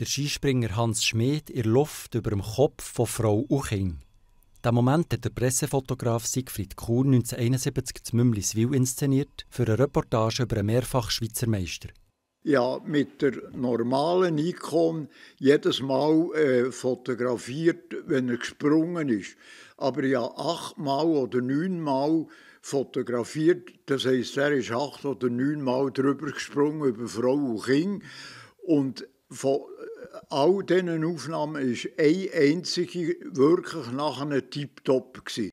der Skispringer Hans Schmidt in der Luft über dem Kopf von Frau Uching. Den Moment hat der Pressefotograf Siegfried Kuhn 1971 zu Mümliswil inszeniert für eine Reportage über einen mehrfach Schweizer Meister. Ja, mit der normalen Nikon jedes Mal äh, fotografiert, wenn er gesprungen ist. Aber ja, achtmal oder neunmal fotografiert. Das heisst, er ist acht oder neunmal drüber gesprungen über Frau und Kind. Und von all diesen Aufnahmen war eine einzige wirklich nachher tiptop. Gewesen.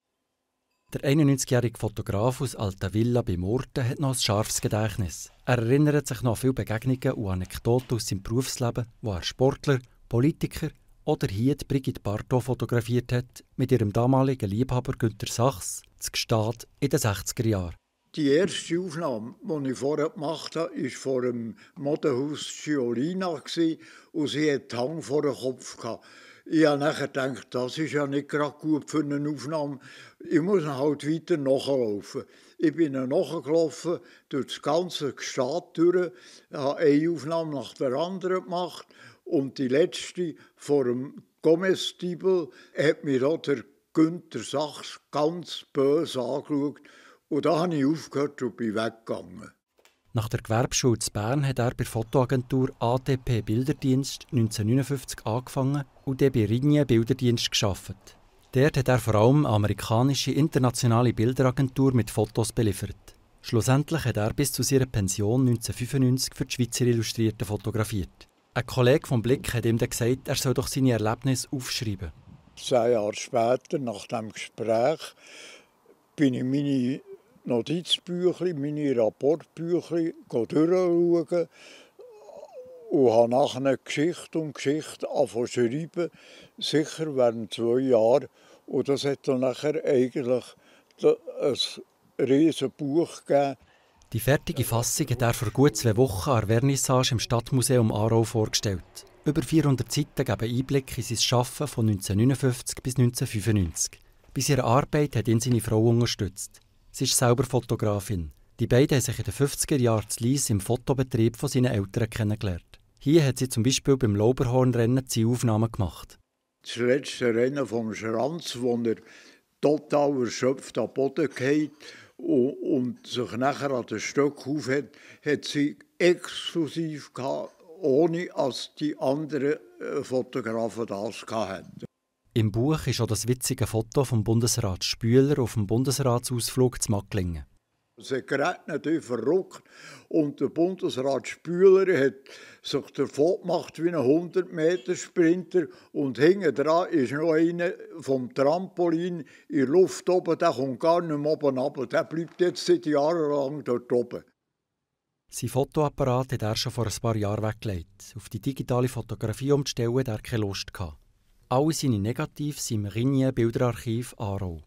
Der 91-jährige Fotograf aus Alta Villa bei Murten hat noch ein scharfes Gedächtnis. Er erinnert sich noch an viele Begegnungen und Anekdoten aus seinem Berufsleben, wo er Sportler, Politiker oder hier die Brigitte Bartow fotografiert hat, mit ihrem damaligen Liebhaber Günter Sachs, das Gestad in den 60er Jahren. Die erste Aufnahme, die ich vorher gemacht habe, war vor dem Modenhaus Giolina und sie hatte Hang vor dem Kopf. Ich habe nachher gedacht, das ist ja nicht gerade gut für eine Aufnahme. Ich muss halt weiter nachlaufen. Ich bin nachgelaufen, durch das ganze Gstaad durch, habe eine Aufnahme nach der anderen gemacht und die letzte vor dem Gomez-Stibel hat mir der Günther Sachs ganz böse angeschaut. Und da habe ich aufgehört und bin weggegangen. Nach der Gewerbeschule in Bern hat er bei der Fotoagentur ATP Bilderdienst 1959 angefangen und dann bei Rigne Bilderdienst geschafft. Dort hat er vor allem eine amerikanische internationale Bilderagentur mit Fotos beliefert. Schlussendlich hat er bis zu seiner Pension 1995 für die Schweizer Illustrierten fotografiert. Ein Kollege vom Blick hat ihm dann gesagt, er soll doch seine Erlebnisse aufschreiben. Zwei Jahre später, nach dem Gespräch, bin ich meine Notizbüchlein, meine Rapportbüchlein durchschauen und habe nachher Geschichte um Geschichte schreiben, sicher während zwei Jahren. Und das hat dann nachher eigentlich ein riesiges Buch gegeben. Die fertige Fassung hat er vor gut zwei Wochen an der Vernissage im Stadtmuseum Aarau vorgestellt. Über 400 Seiten geben Einblick in sein Arbeiten von 1959 bis 1995. Bei seiner Arbeit hat ihn seine Frau unterstützt. Sie ist selber Fotografin. Die beiden haben sich in den 50er Jahren zu Lies im Fotobetrieb von seinen Eltern kennengelernt. Hier hat sie zum Beispiel beim Lauberhornrennen Zielaufnahmen gemacht. Das letzte Rennen vom Schranz, wo er total erschöpft am Boden geht und, sich nachher an den Stöck aufhält, hat sie exklusiv gehabt, ohne dass die anderen äh, Fotografen das hatten. Im Buch ist auch das witzige Foto vom Bundesrat Spüler auf dem Bundesratsausflug zu Macklingen. Es gerät natürlich verrückt und der Bundesrat Spüler hat sich davon gemacht wie ein 100-Meter-Sprinter und hinten dran ist noch einer vom Trampolin in der Luft oben, der kommt gar nicht mehr oben runter, der bleibt jetzt seit Jahren lang dort oben. Sein Fotoapparat hat er schon vor ein paar Jahren weggelegt. Auf die digitale Fotografie umzustellen hat er keine Lust. Gehabt. Alle seine Negative sind im Ringier Bilderarchiv Aarau.